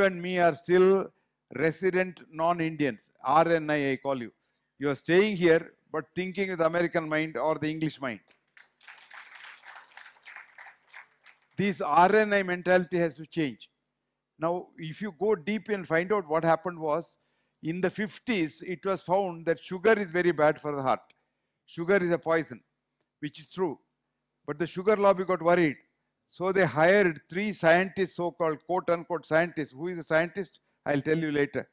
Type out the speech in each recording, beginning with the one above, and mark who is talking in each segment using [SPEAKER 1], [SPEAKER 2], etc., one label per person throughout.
[SPEAKER 1] you and me are still resident non-Indians, RNI I call you. You are staying here but thinking with American mind or the English mind. this RNI mentality has to change. Now, if you go deep and find out what happened was, in the 50s, it was found that sugar is very bad for the heart. Sugar is a poison, which is true. But the sugar lobby got worried so they hired three scientists, so-called quote-unquote scientists. Who is a scientist? I'll tell you later.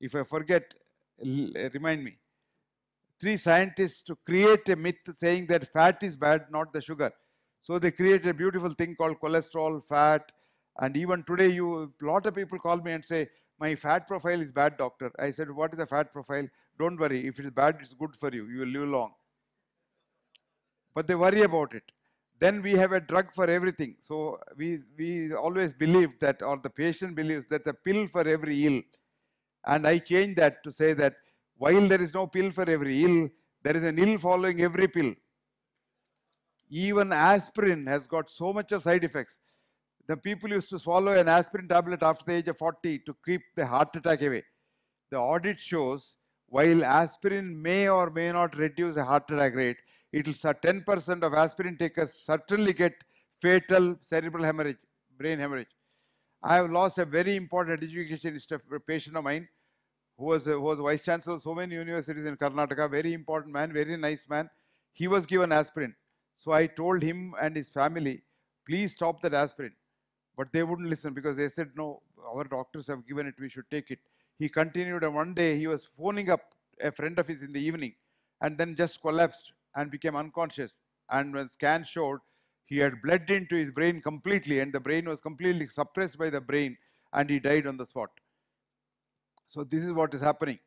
[SPEAKER 1] If I forget, remind me. Three scientists to create a myth saying that fat is bad, not the sugar. So they created a beautiful thing called cholesterol, fat, and even today, you lot of people call me and say, my fat profile is bad, doctor. I said, what is the fat profile? Don't worry. If it's bad, it's good for you. You will live long. But they worry about it then we have a drug for everything. So we, we always believe that, or the patient believes that a pill for every ill. And I change that to say that while there is no pill for every ill, there is an ill following every pill. Even aspirin has got so much of side effects. The people used to swallow an aspirin tablet after the age of 40 to keep the heart attack away. The audit shows while aspirin may or may not reduce the heart attack rate, it will 10% of aspirin takers certainly get fatal cerebral hemorrhage, brain hemorrhage. I have lost a very important education patient of mine who was, a, who was vice chancellor of so many universities in Karnataka, very important man, very nice man. He was given aspirin. So I told him and his family, please stop that aspirin. But they wouldn't listen because they said, no, our doctors have given it, we should take it. He continued and one day he was phoning up a friend of his in the evening and then just collapsed and became unconscious. And when scan showed, he had bled into his brain completely and the brain was completely suppressed by the brain and he died on the spot. So this is what is happening.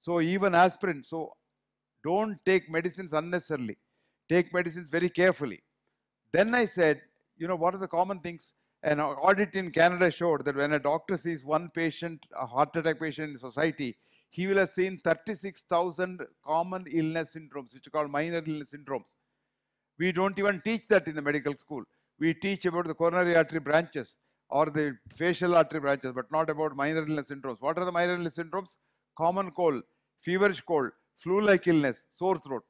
[SPEAKER 1] So even aspirin, so don't take medicines unnecessarily. Take medicines very carefully. Then I said, you know, what are the common things? An audit in Canada showed that when a doctor sees one patient, a heart attack patient in society, he will have seen 36,000 common illness syndromes, which are called minor illness syndromes. We don't even teach that in the medical school. We teach about the coronary artery branches or the facial artery branches, but not about minor illness syndromes. What are the minor illness syndromes? Common cold, feverish cold, flu-like illness, sore throat.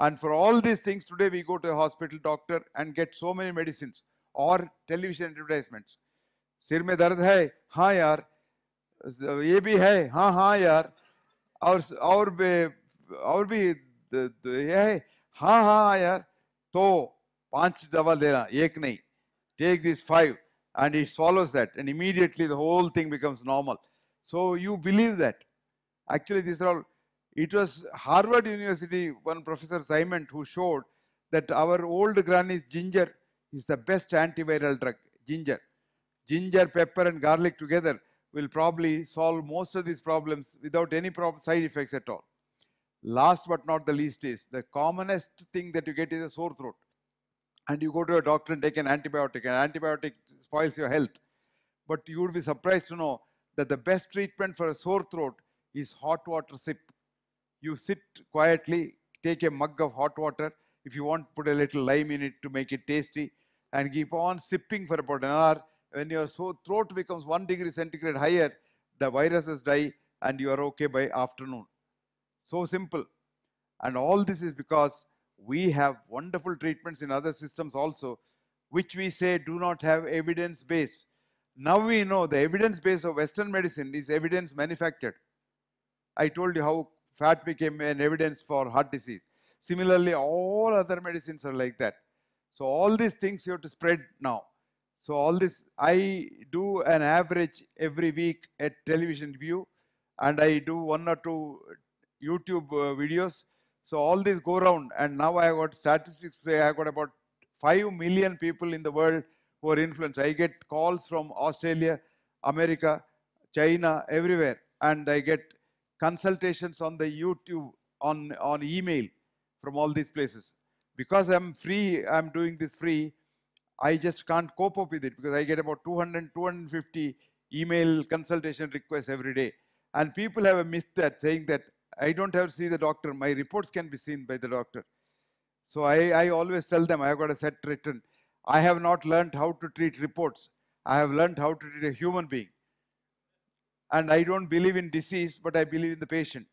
[SPEAKER 1] And for all these things, today we go to a hospital doctor and get so many medicines or television advertisements. Sir, में दर्द है हाँ यार ये भी है हाँ हाँ यार और और भी और भी ये है हाँ हाँ यार तो पांच दवा लेना एक नहीं take this five and he swallows that and immediately the whole thing becomes normal so you believe that actually these are all it was harvard university one professor simon who showed that our old granny's ginger is the best antiviral drug ginger ginger pepper and garlic together will probably solve most of these problems without any side effects at all. Last but not the least is the commonest thing that you get is a sore throat. And you go to a doctor and take an antibiotic, and antibiotic spoils your health. But you would be surprised to know that the best treatment for a sore throat is hot water sip. You sit quietly, take a mug of hot water. If you want, put a little lime in it to make it tasty and keep on sipping for about an hour when your throat becomes 1 degree centigrade higher, the viruses die and you are okay by afternoon. So simple. And all this is because we have wonderful treatments in other systems also, which we say do not have evidence base. Now we know the evidence base of Western medicine is evidence manufactured. I told you how fat became an evidence for heart disease. Similarly, all other medicines are like that. So all these things you have to spread now. So all this, I do an average every week at television view and I do one or two YouTube uh, videos. So all these go around and now I got statistics say I got about 5 million people in the world who are influenced. I get calls from Australia, America, China, everywhere. And I get consultations on the YouTube, on, on email from all these places. Because I'm free, I'm doing this free, I just can't cope up with it because I get about 200, 250 email consultation requests every day. And people have a myth that saying that I don't have to see the doctor. My reports can be seen by the doctor. So I, I always tell them I have got a set written. I have not learned how to treat reports. I have learned how to treat a human being. And I don't believe in disease, but I believe in the patient.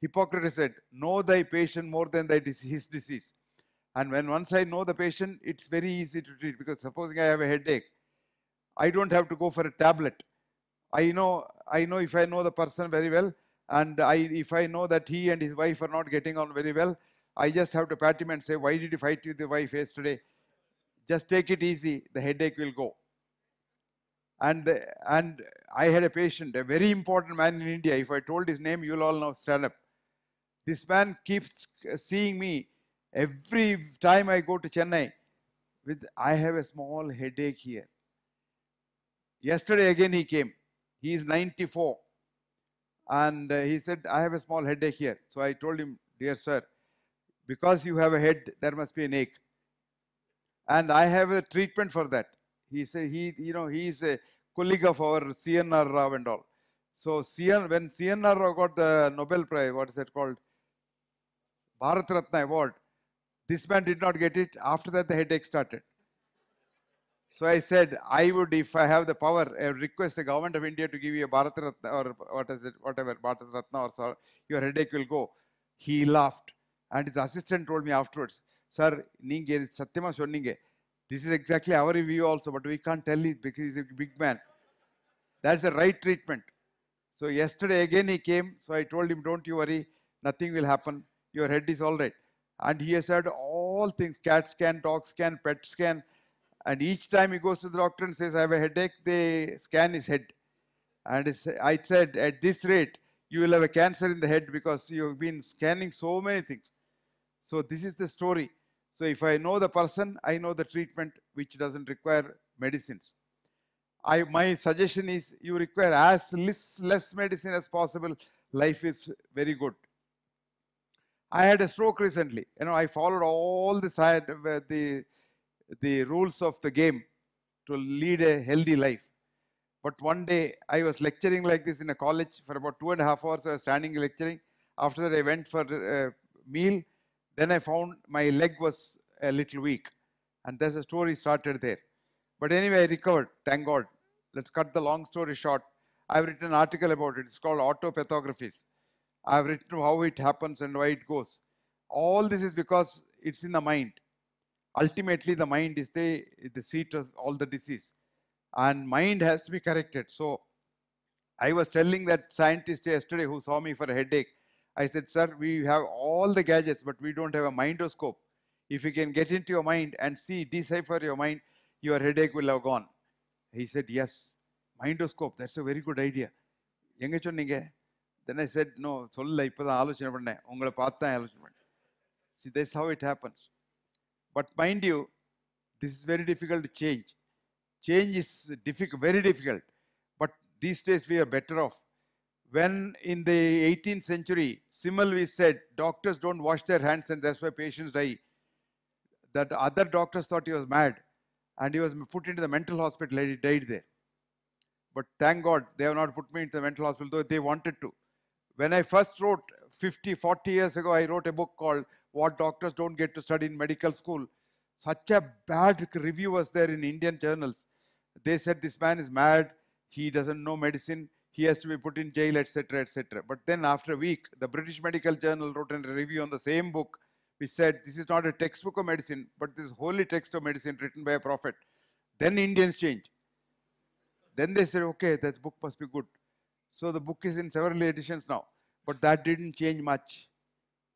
[SPEAKER 1] Hippocrates said, know thy patient more than thy, his disease. And when once I know the patient, it's very easy to treat because supposing I have a headache, I don't have to go for a tablet. I know, I know if I know the person very well and I, if I know that he and his wife are not getting on very well, I just have to pat him and say, why did you fight with your wife yesterday? Just take it easy, the headache will go. And, and I had a patient, a very important man in India. If I told his name, you'll all now stand up. This man keeps seeing me Every time I go to Chennai, with I have a small headache here. Yesterday again he came. He is 94. And uh, he said, I have a small headache here. So I told him, dear sir, because you have a head, there must be an ache. And I have a treatment for that. He said, he, you know, he is a colleague of our CNR Rao and all. So CN, when CNR Rao got the Nobel Prize, what is it called? Bharat Ratna Award. This man did not get it. After that, the headache started. So I said, I would, if I have the power, I request the government of India to give you a Bharat Ratna or what is it, whatever, Bharat Ratna or your headache will go. He laughed. And his assistant told me afterwards, Sir, this is exactly our view also, but we can't tell it because he's a big man. That's the right treatment. So yesterday again he came, so I told him, Don't you worry, nothing will happen. Your head is all right. And he has had all things, CAT scan, dog scan, PET scan. And each time he goes to the doctor and says, I have a headache, they scan his head. And I said, at this rate, you will have a cancer in the head because you've been scanning so many things. So this is the story. So if I know the person, I know the treatment which doesn't require medicines. I, my suggestion is you require as less, less medicine as possible. Life is very good. I had a stroke recently. You know, I followed all the side uh, the the rules of the game to lead a healthy life. But one day I was lecturing like this in a college for about two and a half hours. I was standing lecturing. After that, I went for a uh, meal. Then I found my leg was a little weak, and that's the story started there. But anyway, I recovered. Thank God. Let's cut the long story short. I've written an article about it. It's called autopathographies. I have written how it happens and why it goes. All this is because it's in the mind. Ultimately, the mind is the, the seat of all the disease. And mind has to be corrected. So I was telling that scientist yesterday who saw me for a headache. I said, sir, we have all the gadgets, but we don't have a mindoscope. If you can get into your mind and see, decipher your mind, your headache will have gone. He said, yes. Mindoscope, that's a very good idea. Then I said, "No, சொல்ல இப்போ தான் ஆலோசனை பண்ணேன் உங்களை பார்த்து தான் ஆலோசனை பண்ணேன் see this how it happens but mind you this very difficult difficult change change is difficult very difficult but when in the 18th century, we said, doctors don't wash their hands and that's why patients die, that other doctors thought he was mad and he was put into the mental hospital and he died there. But thank God they have not put me into the mental hospital, though they wanted to. When I first wrote 50, 40 years ago, I wrote a book called What Doctors Don't Get to Study in Medical School. Such a bad review was there in Indian journals. They said this man is mad, he doesn't know medicine, he has to be put in jail, etc., etc. But then after a week, the British Medical Journal wrote a review on the same book, which said this is not a textbook of medicine, but this holy text of medicine written by a prophet. Then Indians change. Then they said, okay, that book must be good. So the book is in several editions now, but that didn't change much.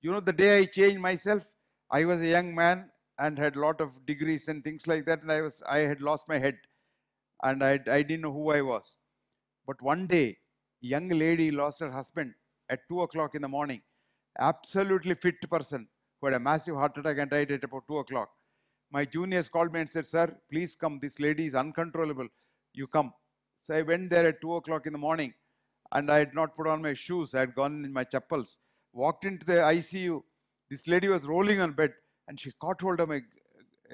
[SPEAKER 1] You know, the day I changed myself, I was a young man and had a lot of degrees and things like that, and I was I had lost my head, and I I didn't know who I was. But one day, young lady lost her husband at two o'clock in the morning, absolutely fit person who had a massive heart attack and died at about two o'clock. My juniors called me and said, "Sir, please come. This lady is uncontrollable. You come." So I went there at two o'clock in the morning and I had not put on my shoes. I had gone in my chappals. Walked into the ICU. This lady was rolling on bed and she caught hold of my,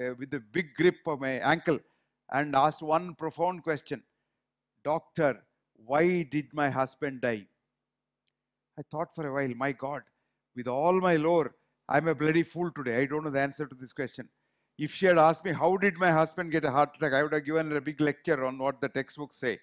[SPEAKER 1] uh, with a big grip of my ankle and asked one profound question. Doctor, why did my husband die? I thought for a while, my God, with all my lore, I'm a bloody fool today. I don't know the answer to this question. If she had asked me, how did my husband get a heart attack, I would have given her a big lecture on what the textbooks say.